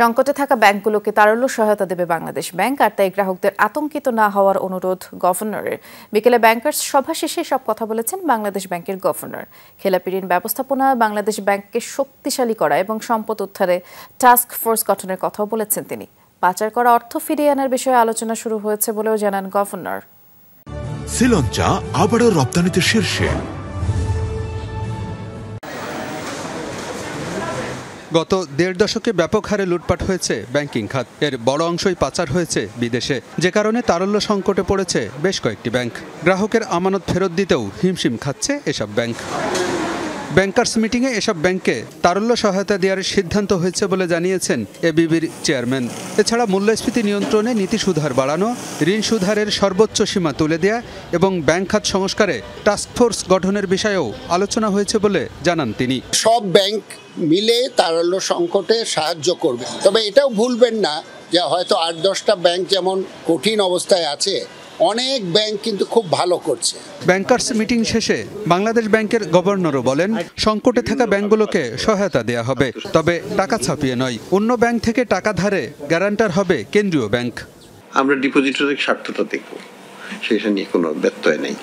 সংকটে থাকা ব্যাংকগুলোকে তারল্য সহায়তা দেবে বাংলাদেশ ব্যাংক আর তাই গ্রাহকদের আতঙ্কিত না হওয়ার অনুরোধ গভর্নরের বিকেলে ব্যাংকার্স সভা শেষে সব কথা বলেছেন বাংলাদেশ ব্যাংকের গভর্নর খেলাপি ঋণ ব্যবস্থাপনা বাংলাদেশ ব্যাংককে শক্তিশালী করা এবং সম্পদ উদ্ধারে টাস্ক ফোর্স গঠনের কথাও বলেছেন তিনি পাচার করা অর্থ ফিরিয়ে আনার বিষয়ে আলোচনা শুরু হয়েছে বলেও জানান গভর্নর শ্রীলঞ্চা আবারও রপ্তানিতে শীর্ষে গত দেড় দশকে ব্যাপক হারে লুটপাট হয়েছে ব্যাংকিং খাত এর বড় অংশই পাচার হয়েছে বিদেশে যে কারণে তারল্য সংকটে পড়েছে বেশ কয়েকটি ব্যাংক গ্রাহকের আমানত ফেরত দিতেও হিমশিম খাচ্ছে এসব ব্যাংক ব্যাংকার্স মিটিংয়ে এসব ব্যাংকে তারল্য সহায়তা দেওয়ার সিদ্ধান্ত হয়েছে বলে জানিয়েছেন এবিবির চেয়ারম্যান এছাড়া মূল্যস্ফীতি নিয়ন্ত্রণে নীতি সুধার বাড়ানো ঋণ সুধারের সর্বোচ্চ সীমা তুলে দেয়া এবং ব্যাংক খাত সংস্কারে টাস্কফোর্স গঠনের বিষয়েও আলোচনা হয়েছে বলে জানান তিনি সব ব্যাংক মিলে তারল্য সংকটে সাহায্য করবে তবে এটাও ভুলবেন না যে হয়তো আট দশটা ব্যাংক যেমন কঠিন অবস্থায় আছে অনেক ব্যাংক কিন্তু খুব ভালো করছে ব্যাংকার্স মিটিং শেষে বাংলাদেশ ব্যাংকের গভর্নরও বলেন সংকটে থাকা ব্যাংকগুলোকে সহায়তা দেয়া হবে তবে টাকা ছাপিয়ে নয় অন্য ব্যাংক থেকে টাকা ধারে গ্যারান্টার হবে কেন্দ্রীয় ব্যাংক আমরা ডিপোজিটরের স্বার্থটা দেখব সেটা নিয়ে কোনো ব্যত্যয় নেই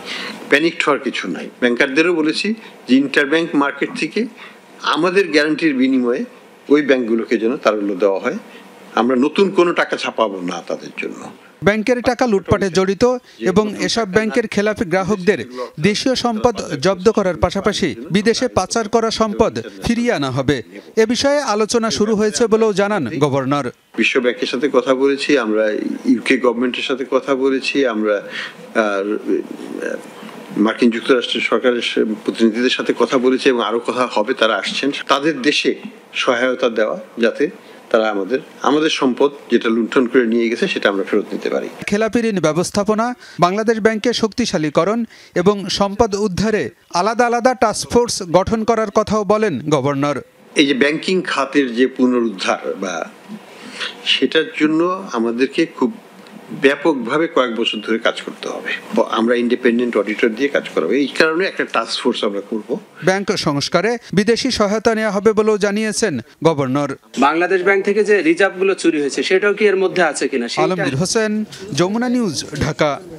প্যানিক হওয়ার কিছু নাই ব্যাংকারদেরও বলেছি যে ইন্টার ব্যাংক মার্কেট থেকে আমাদের গ্যারান্টির বিনিময়ে ওই ব্যাংকগুলোকে যেন তারগুলো দেওয়া হয় আমরা নতুন কোনো টাকা ছাপাবো না তাদের জন্য ব্যাংকের টাকা লুটপাটে জড়িত এবং এসব ব্যাংকের খেলাফি গ্রাহকদের দেশীয় সম্পদ জব্দ করার পাশাপাশি বিদেশে পাচার করা সম্পদ ফিরিয়ে আনা হবে এ বিষয়ে আলোচনা শুরু হয়েছে বলেও জানান গভর্নর বিশ্ব ব্যাংকের সাথে কথা বলেছি আমরা ইউকে গভর্নমেন্টের সাথে কথা বলেছি আমরা মার্কিন যুক্তরাষ্ট্রের সরকারের প্রতিনিধিদের সাথে কথা বলেছি এবং আরও কথা হবে তারা আসছেন তাদের দেশে সহায়তা দেওয়া যাতে তারা আমাদের আমাদের সম্পদ যেটা লুণ্ঠন করে নিয়ে গেছে সেটা আমরা ফেরত নিতে পারি খেলাপি ঋণ ব্যবস্থাপনা বাংলাদেশ ব্যাংকে শক্তিশালীকরণ এবং সম্পদ উদ্ধারে আলাদা আলাদা টাস্কফোর্স গঠন করার কথাও বলেন গভর্নর এই যে ব্যাংকিং খাতের যে পুনরুদ্ধার বা সেটার জন্য আমাদেরকে খুব ব্যাপকভাবে কয়েক বছর ধরে কাজ করতে হবে আমরা ইন্ডিপেন্ডেন্ট অডিটর দিয়ে কাজ করাবো এই কারণে একটা টাস্ক ফোর্স আমরা করব ব্যাংক সংস্কারে বিদেশি সহায়তা নেওয়া হবে বলেও জানিয়েছেন গভর্নর বাংলাদেশ ব্যাংক থেকে যে রিজার্ভ গুলো চুরি হয়েছে সেটাও কি এর মধ্যে আছে কিনা আলমগীর হোসেন যমুনা নিউজ ঢাকা